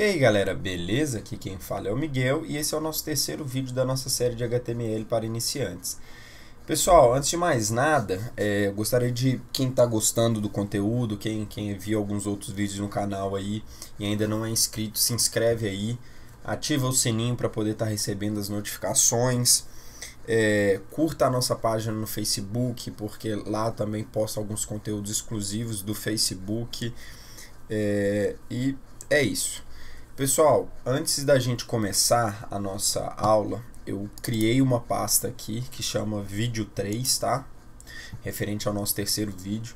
E aí galera, beleza? Aqui quem fala é o Miguel e esse é o nosso terceiro vídeo da nossa série de HTML para iniciantes. Pessoal, antes de mais nada, é, gostaria de quem está gostando do conteúdo, quem, quem viu alguns outros vídeos no canal aí e ainda não é inscrito, se inscreve aí, ativa o sininho para poder estar tá recebendo as notificações. É, curta a nossa página no Facebook, porque lá também posto alguns conteúdos exclusivos do Facebook. É, e é isso. Pessoal, antes da gente começar a nossa aula, eu criei uma pasta aqui que chama vídeo 3, tá? Referente ao nosso terceiro vídeo.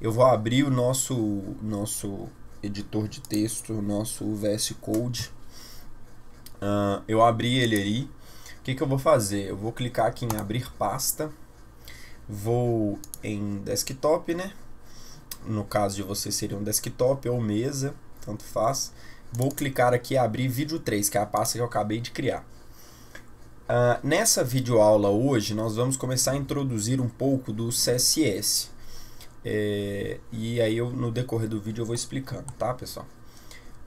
Eu vou abrir o nosso, nosso editor de texto, o nosso VS Code. Uh, eu abri ele aí. O que, que eu vou fazer? Eu vou clicar aqui em abrir pasta. Vou em desktop, né? No caso de você seria um desktop ou mesa, tanto faz Vou clicar aqui e abrir vídeo 3, que é a pasta que eu acabei de criar. Uh, nessa videoaula hoje, nós vamos começar a introduzir um pouco do CSS. É, e aí, eu, no decorrer do vídeo, eu vou explicando, tá, pessoal?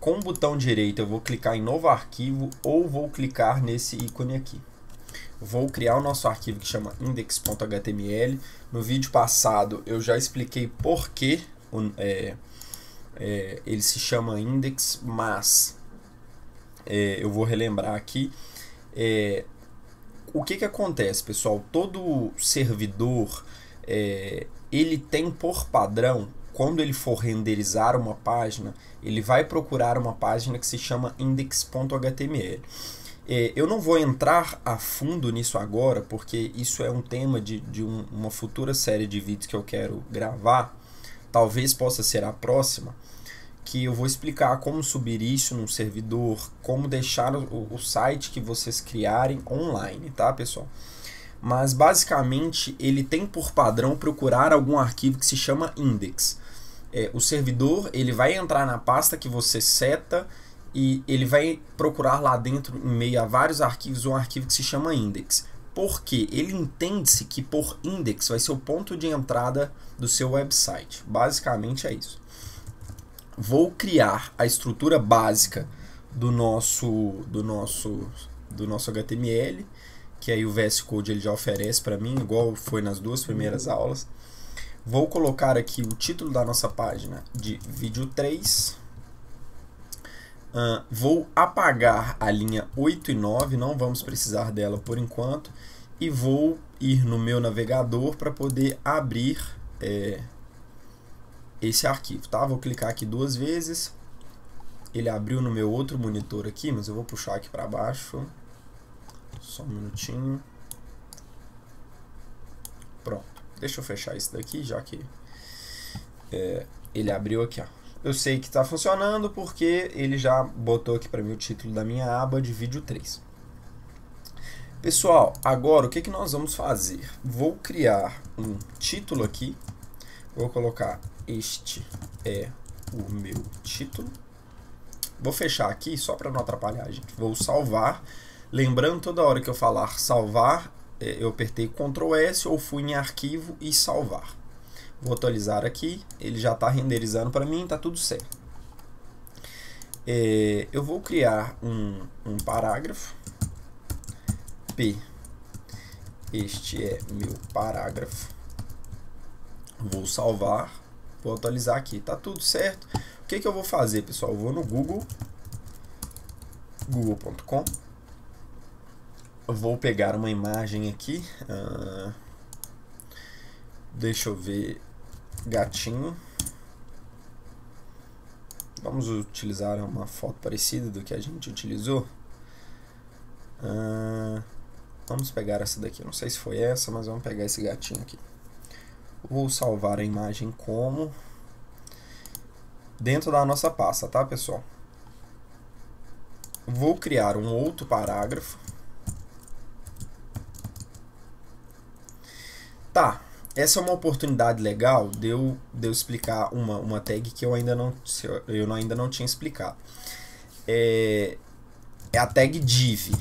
Com o botão direito, eu vou clicar em novo arquivo ou vou clicar nesse ícone aqui. Vou criar o nosso arquivo que chama index.html. No vídeo passado, eu já expliquei por que... É, é, ele se chama Index, mas é, eu vou relembrar aqui. É, o que, que acontece, pessoal? Todo servidor é, ele tem por padrão, quando ele for renderizar uma página, ele vai procurar uma página que se chama index.html. É, eu não vou entrar a fundo nisso agora, porque isso é um tema de, de um, uma futura série de vídeos que eu quero gravar talvez possa ser a próxima, que eu vou explicar como subir isso num servidor, como deixar o, o site que vocês criarem online, tá, pessoal? Mas basicamente ele tem por padrão procurar algum arquivo que se chama index. É, o servidor ele vai entrar na pasta que você seta e ele vai procurar lá dentro, em meio a vários arquivos, um arquivo que se chama index porque ele entende-se que por index vai ser o ponto de entrada do seu website. Basicamente é isso. Vou criar a estrutura básica do nosso do nosso do nosso HTML, que aí o VS Code ele já oferece para mim, igual foi nas duas primeiras aulas. Vou colocar aqui o título da nossa página de vídeo 3 Uh, vou apagar a linha 8 e 9, não vamos precisar dela por enquanto, e vou ir no meu navegador para poder abrir é, esse arquivo. Tá? Vou clicar aqui duas vezes, ele abriu no meu outro monitor aqui, mas eu vou puxar aqui para baixo, só um minutinho. Pronto, deixa eu fechar isso daqui, já que é, ele abriu aqui, ó. Eu sei que está funcionando porque ele já botou aqui para mim o título da minha aba de vídeo 3. Pessoal, agora o que, que nós vamos fazer? Vou criar um título aqui. Vou colocar este é o meu título. Vou fechar aqui só para não atrapalhar, gente. Vou salvar. Lembrando, toda hora que eu falar salvar, é, eu apertei Ctrl S ou fui em arquivo e salvar. Vou atualizar aqui, ele já está renderizando para mim, está tudo certo. É, eu vou criar um, um parágrafo, P, este é meu parágrafo, vou salvar, vou atualizar aqui, está tudo certo. O que, que eu vou fazer, pessoal? Eu vou no Google, google.com, vou pegar uma imagem aqui, uh, deixa eu ver gatinho. Vamos utilizar uma foto parecida do que a gente utilizou. Uh, vamos pegar essa daqui. Não sei se foi essa, mas vamos pegar esse gatinho aqui. Vou salvar a imagem como dentro da nossa pasta, tá, pessoal? Vou criar um outro parágrafo. Tá essa é uma oportunidade legal de eu, de eu explicar uma, uma tag que eu ainda não, eu ainda não tinha explicado. É, é a tag div.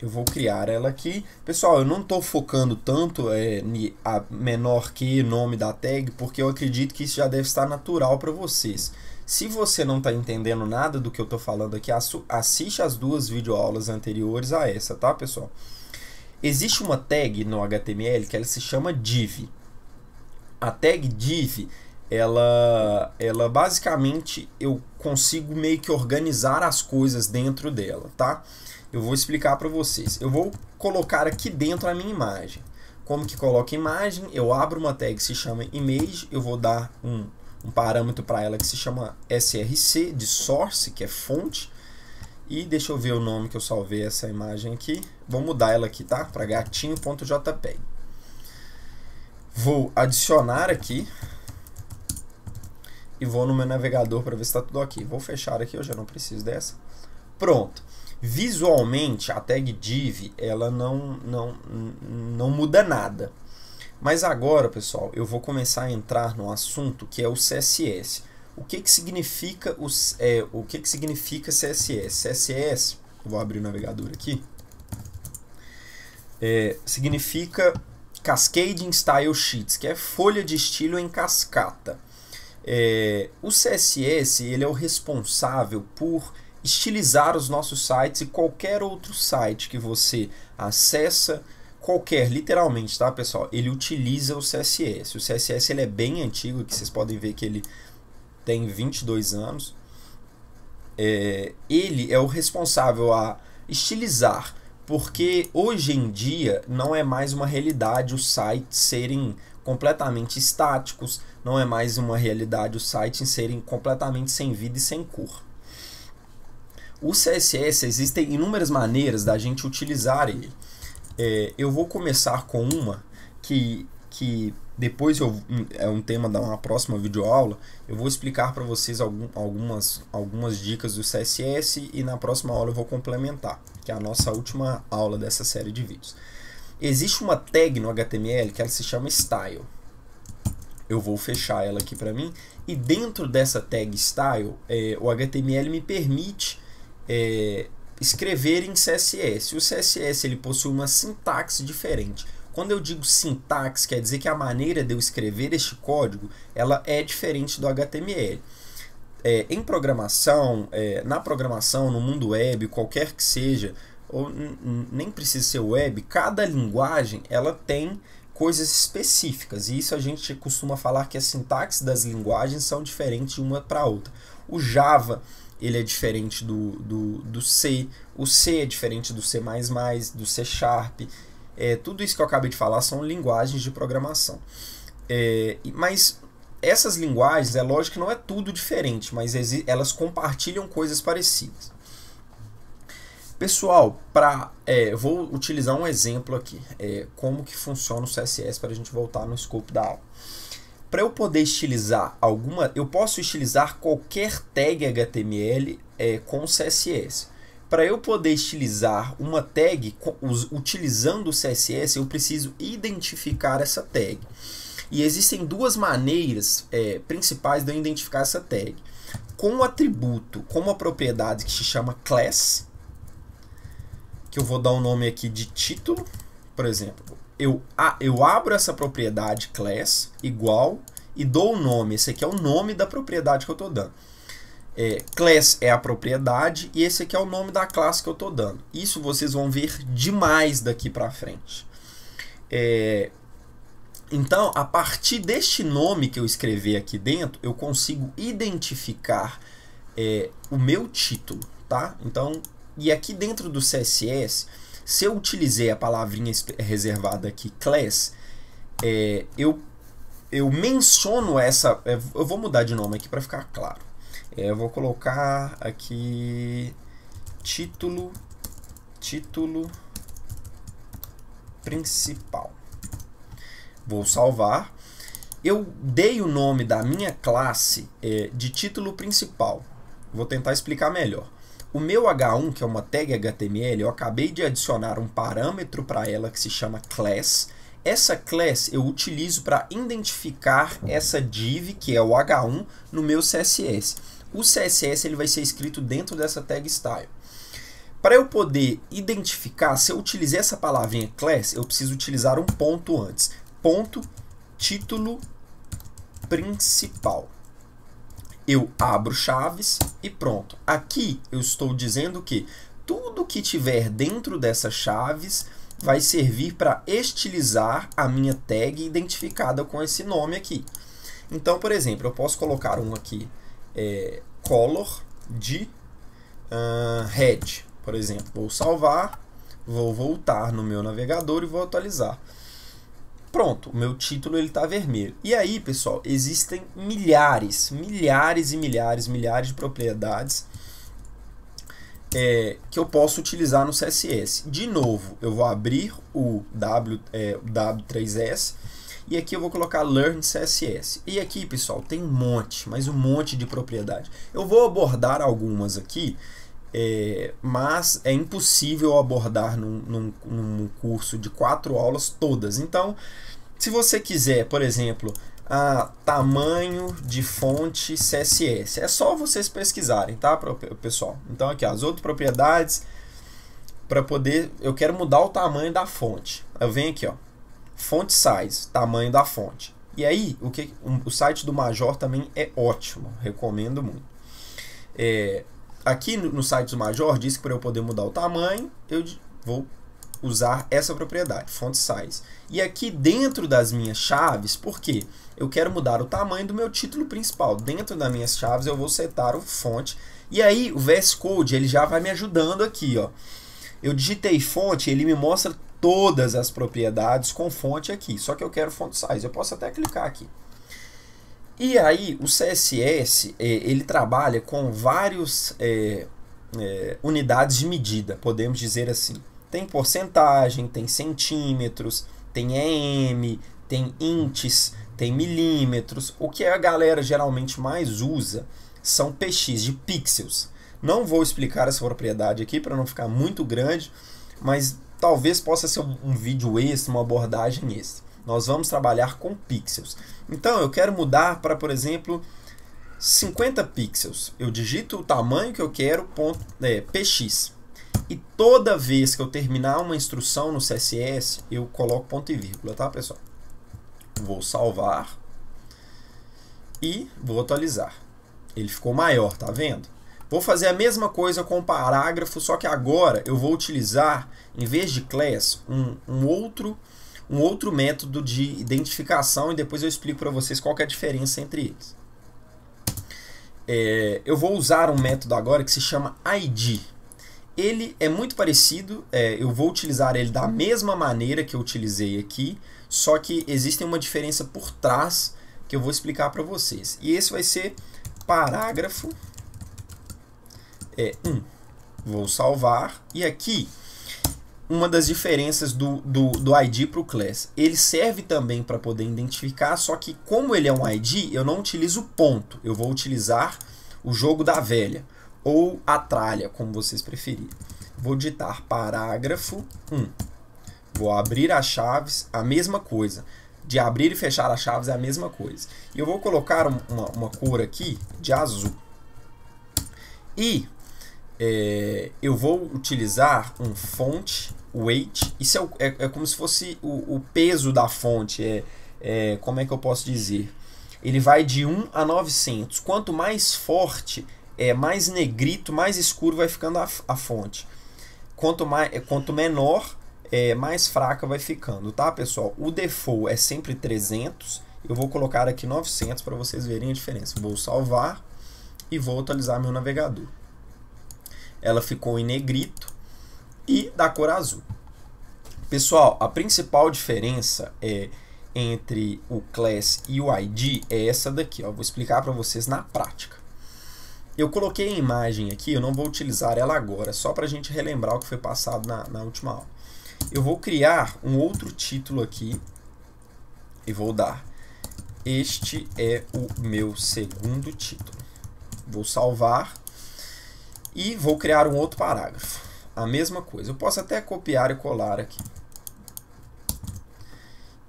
Eu vou criar ela aqui. Pessoal, eu não estou focando tanto é, a menor que nome da tag, porque eu acredito que isso já deve estar natural para vocês. Se você não está entendendo nada do que eu estou falando aqui, assiste as duas videoaulas anteriores a essa, tá, pessoal? Existe uma tag no HTML que ela se chama div a tag div, ela, ela basicamente eu consigo meio que organizar as coisas dentro dela, tá? Eu vou explicar para vocês. Eu vou colocar aqui dentro a minha imagem. Como que coloca imagem? Eu abro uma tag que se chama image, eu vou dar um, um parâmetro para ela que se chama src de source, que é fonte. E deixa eu ver o nome que eu salvei essa imagem aqui. Vou mudar ela aqui, tá? Para gatinho.jpg. Vou adicionar aqui. E vou no meu navegador para ver se está tudo aqui. Vou fechar aqui, eu já não preciso dessa. Pronto. Visualmente, a tag div, ela não, não, não muda nada. Mas agora, pessoal, eu vou começar a entrar no assunto que é o CSS. O que, que significa os, é, o que, que significa CSS? CSS, vou abrir o navegador aqui, é, significa Cascading Style Sheets, que é folha de estilo em cascata. É, o CSS ele é o responsável por estilizar os nossos sites e qualquer outro site que você acessa, qualquer, literalmente, tá, pessoal? Ele utiliza o CSS. O CSS ele é bem antigo, que vocês podem ver que ele tem 22 anos. É, ele é o responsável a estilizar porque hoje em dia não é mais uma realidade os sites serem completamente estáticos, não é mais uma realidade os sites serem completamente sem vida e sem cor. O CSS existem inúmeras maneiras da gente utilizar ele. É, eu vou começar com uma que, que depois eu, hum, é um tema da uma próxima videoaula, eu vou explicar para vocês algum, algumas, algumas dicas do CSS e na próxima aula eu vou complementar, que é a nossa última aula dessa série de vídeos. Existe uma tag no HTML que ela se chama style. Eu vou fechar ela aqui para mim e dentro dessa tag style, é, o HTML me permite é, escrever em CSS. O CSS ele possui uma sintaxe diferente quando eu digo sintaxe, quer dizer que a maneira de eu escrever este código ela é diferente do HTML. É, em programação, é, na programação, no mundo web, qualquer que seja, ou nem precisa ser web, cada linguagem ela tem coisas específicas. E isso a gente costuma falar que as sintaxes das linguagens são diferentes de uma para outra. O Java ele é diferente do, do, do C, o C é diferente do C, do C Sharp, é, tudo isso que eu acabei de falar são linguagens de programação. É, mas essas linguagens, é lógico que não é tudo diferente, mas elas compartilham coisas parecidas. Pessoal, pra, é, vou utilizar um exemplo aqui, é, como que funciona o CSS para a gente voltar no escopo da aula. Para eu poder estilizar alguma, eu posso estilizar qualquer tag HTML é, com CSS. Para eu poder estilizar uma tag utilizando o CSS, eu preciso identificar essa tag. E existem duas maneiras é, principais de eu identificar essa tag. Com o atributo, com uma propriedade que se chama class, que eu vou dar o um nome aqui de título, por exemplo. Eu, a, eu abro essa propriedade class igual e dou o um nome. Esse aqui é o nome da propriedade que eu estou dando. É, class é a propriedade e esse aqui é o nome da classe que eu estou dando. Isso vocês vão ver demais daqui para frente. É, então, a partir deste nome que eu escrevi aqui dentro, eu consigo identificar é, o meu título, tá? Então, e aqui dentro do CSS, se eu utilizei a palavrinha reservada aqui, class, é, eu, eu menciono essa... É, eu vou mudar de nome aqui para ficar claro. É, eu vou colocar aqui título, título principal. Vou salvar. Eu dei o nome da minha classe é, de título principal. Vou tentar explicar melhor. O meu H1, que é uma tag HTML, eu acabei de adicionar um parâmetro para ela que se chama class. Essa class eu utilizo para identificar essa div, que é o H1, no meu CSS o CSS ele vai ser escrito dentro dessa tag style. Para eu poder identificar, se eu utilizar essa palavrinha class, eu preciso utilizar um ponto antes. Ponto título principal. Eu abro chaves e pronto. Aqui eu estou dizendo que tudo que tiver dentro dessas chaves vai servir para estilizar a minha tag identificada com esse nome aqui. Então, por exemplo, eu posso colocar um aqui é, color de uh, por exemplo. Vou salvar, vou voltar no meu navegador e vou atualizar. Pronto, o meu título está vermelho. E aí, pessoal, existem milhares, milhares e milhares, milhares de propriedades é, que eu posso utilizar no CSS. De novo, eu vou abrir o w, é, W3S e aqui eu vou colocar Learn CSS. E aqui, pessoal, tem um monte, mas um monte de propriedade. Eu vou abordar algumas aqui, é, mas é impossível abordar num, num, num curso de quatro aulas todas. Então, se você quiser, por exemplo, a tamanho de fonte CSS. É só vocês pesquisarem, tá, pessoal? Então aqui as outras propriedades para poder, eu quero mudar o tamanho da fonte. Eu venho aqui, ó, font size, tamanho da fonte. E aí, o, que, um, o site do Major também é ótimo, recomendo muito. É, aqui no, no site do Major diz que para eu poder mudar o tamanho, eu vou usar essa propriedade, font size. E aqui dentro das minhas chaves, por quê? Eu quero mudar o tamanho do meu título principal. Dentro das minhas chaves eu vou setar o fonte. E aí o VS Code ele já vai me ajudando aqui, ó. Eu digitei fonte, ele me mostra todas as propriedades com fonte aqui. Só que eu quero font size. Eu posso até clicar aqui. E aí, o CSS, é, ele trabalha com várias é, é, unidades de medida, podemos dizer assim. Tem porcentagem, tem centímetros, tem EM, tem ints, tem milímetros. O que a galera geralmente mais usa são px, de pixels. Não vou explicar essa propriedade aqui para não ficar muito grande, mas talvez possa ser um, um vídeo extra, uma abordagem extra. Nós vamos trabalhar com pixels. Então eu quero mudar para, por exemplo, 50 pixels. Eu digito o tamanho que eu quero, ponto, é, px. E toda vez que eu terminar uma instrução no CSS, eu coloco ponto e vírgula, tá, pessoal? Vou salvar e vou atualizar. Ele ficou maior, tá vendo? Vou fazer a mesma coisa com o parágrafo, só que agora eu vou utilizar, em vez de class, um, um outro um outro método de identificação e depois eu explico para vocês qual é a diferença entre eles. É, eu vou usar um método agora que se chama ID. Ele é muito parecido, é, eu vou utilizar ele da mesma maneira que eu utilizei aqui, só que existe uma diferença por trás que eu vou explicar para vocês. E esse vai ser parágrafo é 1. Vou salvar. E aqui, uma das diferenças do, do, do ID para o class. Ele serve também para poder identificar, só que como ele é um ID, eu não utilizo ponto. Eu vou utilizar o jogo da velha, ou a tralha, como vocês preferirem. Vou digitar parágrafo 1. Vou abrir as chaves, a mesma coisa. De abrir e fechar as chaves é a mesma coisa. E eu vou colocar uma, uma cor aqui de azul. E é, eu vou utilizar um font weight. Isso é, é, é como se fosse o, o peso da fonte. É, é, como é que eu posso dizer? Ele vai de 1 a 900. Quanto mais forte, é mais negrito, mais escuro vai ficando a, a fonte. Quanto, mais, é, quanto menor, é, mais fraca vai ficando, tá, pessoal? O default é sempre 300. Eu vou colocar aqui 900 para vocês verem a diferença. Vou salvar e vou atualizar meu navegador ela ficou em negrito e da cor azul. Pessoal, a principal diferença é entre o class e o ID é essa daqui. Ó. Vou explicar para vocês na prática. Eu coloquei a imagem aqui, eu não vou utilizar ela agora, só para a gente relembrar o que foi passado na, na última aula. Eu vou criar um outro título aqui e vou dar Este é o meu segundo título. Vou salvar e vou criar um outro parágrafo. A mesma coisa. Eu posso até copiar e colar aqui.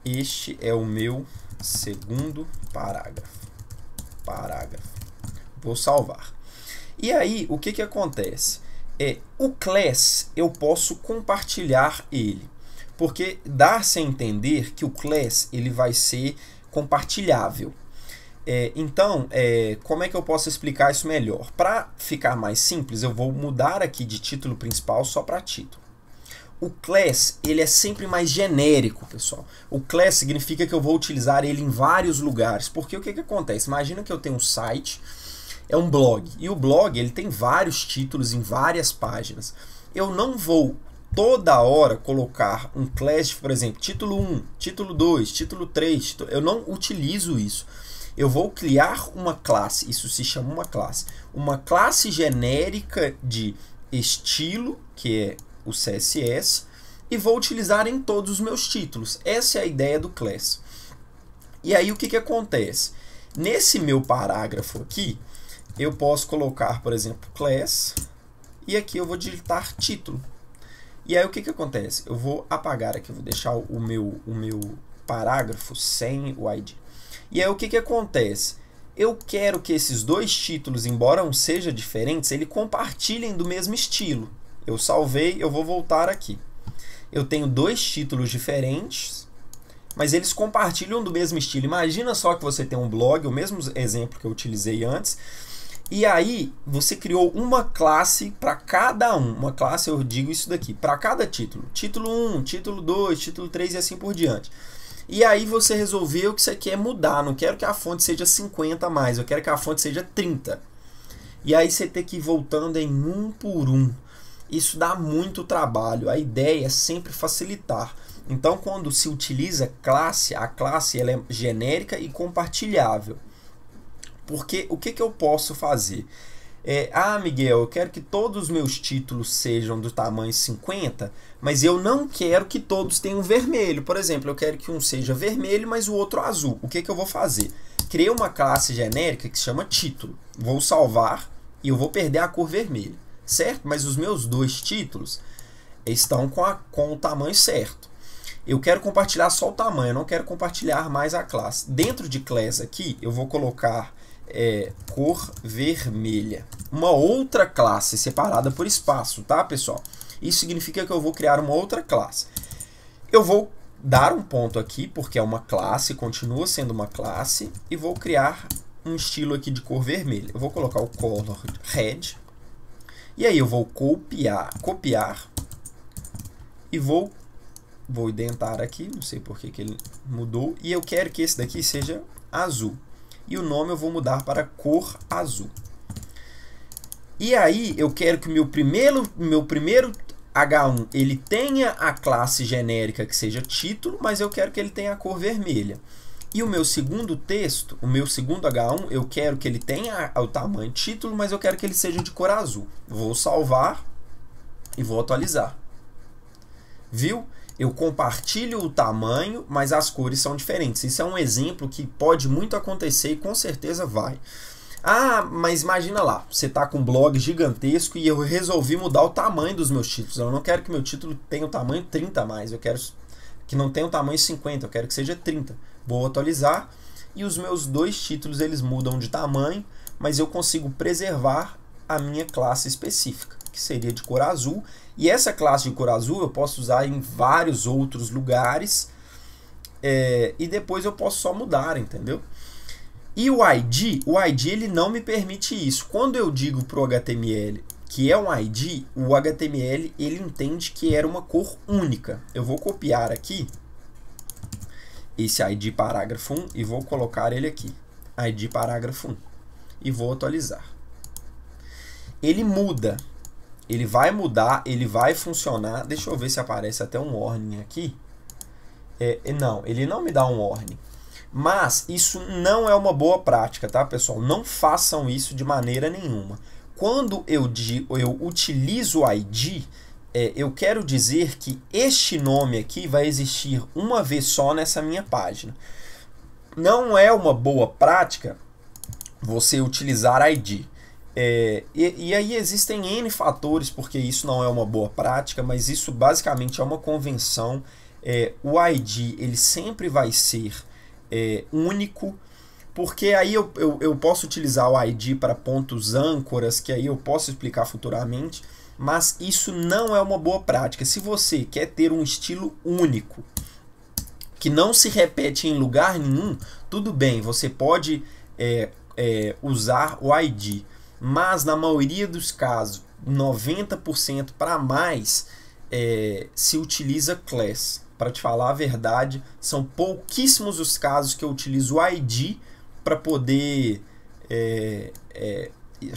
Este é o meu segundo parágrafo. Parágrafo. Vou salvar. E aí, o que, que acontece? É, o class eu posso compartilhar ele, porque dá-se a entender que o class ele vai ser compartilhável. É, então, é, como é que eu posso explicar isso melhor? Para ficar mais simples, eu vou mudar aqui de título principal só para título. O class, ele é sempre mais genérico, pessoal. O class significa que eu vou utilizar ele em vários lugares. Porque o que, que acontece? Imagina que eu tenho um site, é um blog. E o blog, ele tem vários títulos em várias páginas. Eu não vou toda hora colocar um class, por exemplo, título 1, título 2, título 3. Título... Eu não utilizo isso eu vou criar uma classe, isso se chama uma classe, uma classe genérica de estilo, que é o CSS, e vou utilizar em todos os meus títulos. Essa é a ideia do class. E aí o que, que acontece? Nesse meu parágrafo aqui, eu posso colocar, por exemplo, class, e aqui eu vou digitar título. E aí o que, que acontece? Eu vou apagar aqui, eu vou deixar o meu, o meu parágrafo sem o ID. E aí o que, que acontece? Eu quero que esses dois títulos, embora um seja diferentes, eles compartilhem do mesmo estilo. Eu salvei, eu vou voltar aqui. Eu tenho dois títulos diferentes, mas eles compartilham do mesmo estilo. Imagina só que você tem um blog, o mesmo exemplo que eu utilizei antes, e aí você criou uma classe para cada um. Uma classe, eu digo isso daqui, para cada título. Título 1, título 2, título 3 e assim por diante. E aí você resolveu que você quer mudar, não quero que a fonte seja 50 a mais, eu quero que a fonte seja 30. E aí você tem que ir voltando em um por um. Isso dá muito trabalho. A ideia é sempre facilitar. Então, quando se utiliza classe, a classe ela é genérica e compartilhável. Porque o que, que eu posso fazer? É, ah, Miguel, eu quero que todos os meus títulos sejam do tamanho 50, mas eu não quero que todos tenham vermelho. Por exemplo, eu quero que um seja vermelho, mas o outro azul. O que, que eu vou fazer? Criei uma classe genérica que se chama título. Vou salvar e eu vou perder a cor vermelha, certo? Mas os meus dois títulos estão com, a, com o tamanho certo. Eu quero compartilhar só o tamanho, eu não quero compartilhar mais a classe. Dentro de class aqui, eu vou colocar é, cor vermelha uma outra classe separada por espaço, tá, pessoal? Isso significa que eu vou criar uma outra classe. Eu vou dar um ponto aqui, porque é uma classe, continua sendo uma classe, e vou criar um estilo aqui de cor vermelha. Eu vou colocar o color red, e aí eu vou copiar, copiar e vou, vou identar aqui, não sei porque que ele mudou, e eu quero que esse daqui seja azul. E o nome eu vou mudar para cor azul. E aí eu quero que o meu primeiro, meu primeiro H1 ele tenha a classe genérica que seja título, mas eu quero que ele tenha a cor vermelha. E o meu segundo texto, o meu segundo H1, eu quero que ele tenha o tamanho título, mas eu quero que ele seja de cor azul. Vou salvar e vou atualizar. Viu? Eu compartilho o tamanho, mas as cores são diferentes. Isso é um exemplo que pode muito acontecer e com certeza vai. Ah, mas imagina lá, você tá com um blog gigantesco e eu resolvi mudar o tamanho dos meus títulos. Eu não quero que meu título tenha o tamanho 30 a mais, eu quero que não tenha o tamanho 50, eu quero que seja 30. Vou atualizar e os meus dois títulos eles mudam de tamanho, mas eu consigo preservar a minha classe específica, que seria de cor azul. E essa classe de cor azul eu posso usar em vários outros lugares é, e depois eu posso só mudar, entendeu? E o ID, o ID ele não me permite isso. Quando eu digo para o HTML que é um ID, o HTML ele entende que era uma cor única. Eu vou copiar aqui esse ID parágrafo 1 e vou colocar ele aqui. ID parágrafo 1 e vou atualizar. Ele muda. Ele vai mudar, ele vai funcionar. Deixa eu ver se aparece até um warning aqui. É, não, ele não me dá um warning. Mas isso não é uma boa prática, tá, pessoal? Não façam isso de maneira nenhuma. Quando eu, eu utilizo o ID, é, eu quero dizer que este nome aqui vai existir uma vez só nessa minha página. Não é uma boa prática você utilizar ID. É, e, e, aí existem N fatores porque isso não é uma boa prática, mas isso basicamente é uma convenção. É, o ID ele sempre vai ser é, único, porque aí eu, eu, eu posso utilizar o ID para pontos âncoras, que aí eu posso explicar futuramente, mas isso não é uma boa prática. Se você quer ter um estilo único, que não se repete em lugar nenhum, tudo bem, você pode é, é, usar o ID. Mas na maioria dos casos, 90% para mais, é, se utiliza class. Para te falar a verdade, são pouquíssimos os casos que eu utilizo o ID para poder é, é,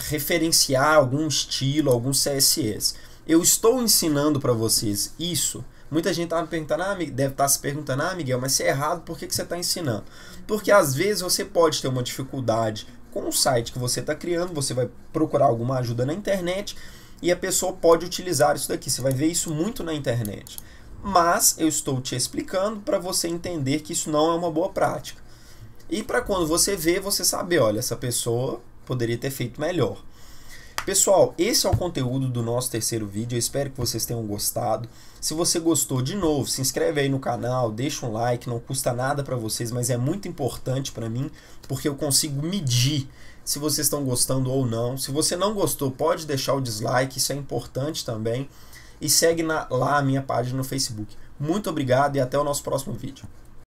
referenciar algum estilo, algum CSS. Eu estou ensinando para vocês isso. Muita gente tá me perguntando, ah, deve estar tá se perguntando, ah, Miguel, mas se é errado, por que, que você está ensinando? Porque às vezes você pode ter uma dificuldade com o site que você está criando, você vai procurar alguma ajuda na internet e a pessoa pode utilizar isso daqui. Você vai ver isso muito na internet mas eu estou te explicando para você entender que isso não é uma boa prática. E para quando você vê, você saber, olha, essa pessoa poderia ter feito melhor. Pessoal, esse é o conteúdo do nosso terceiro vídeo. Eu espero que vocês tenham gostado. Se você gostou, de novo, se inscreve aí no canal, deixa um like, não custa nada para vocês, mas é muito importante para mim, porque eu consigo medir se vocês estão gostando ou não. Se você não gostou, pode deixar o dislike, isso é importante também e segue na, lá a minha página no Facebook. Muito obrigado e até o nosso próximo vídeo.